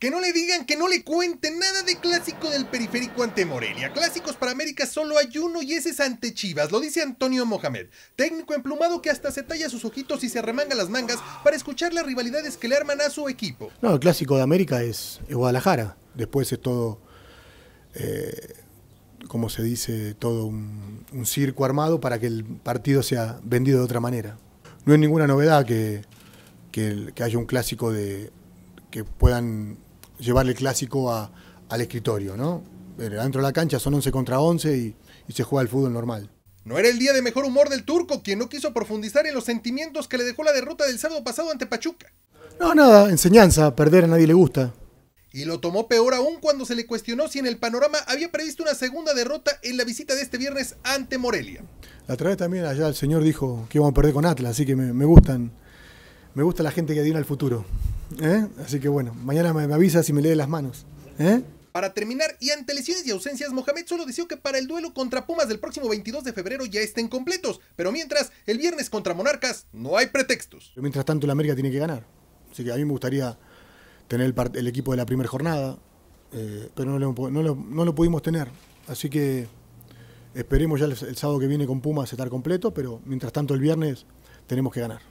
Que no le digan, que no le cuenten nada de clásico del periférico ante Morelia. Clásicos para América solo hay uno y ese es ante Chivas, lo dice Antonio Mohamed, técnico emplumado que hasta se talla sus ojitos y se remanga las mangas para escuchar las rivalidades que le arman a su equipo. No, el clásico de América es, Guadalajara. Después es todo, eh, como se dice, todo un, circo armado para que el partido sea vendido de otra manera. No es ninguna novedad que, que, que haya un clásico de que puedan llevarle el clásico al escritorio, ¿no? Eh, Dentro de la cancha son 11 contra 11 y, se juega el fútbol normal. No era el día de mejor humor del turco, quien no quiso profundizar en los sentimientos que le dejó la derrota del sábado pasado ante Pachuca. No, nada, enseñanza, perder a nadie le gusta. Y lo tomó peor aún cuando se le cuestionó si en el panorama había previsto una segunda derrota en la visita de este viernes ante Morelia. La otra vez también allá el señor dijo que íbamos a perder con Atlas, así que me, gustan, me gusta la gente que adivina al futuro. ¿Eh? Así que bueno, mañana me, avisas me lee las manos. ¿Eh? Para terminar, y ante lesiones y ausencias, Mohamed solo deseó que para el duelo contra Pumas del próximo 22 de febrero ya estén completos. Pero mientras, el viernes contra Monarcas no hay pretextos. mientras tanto, la América tiene que ganar. Así que a mí me gustaría tener el, equipo de la primera jornada, eh, pero no lo, pudimos tener. Así que esperemos ya el sábado que viene con Pumas estar completo, pero mientras tanto el viernes tenemos que ganar.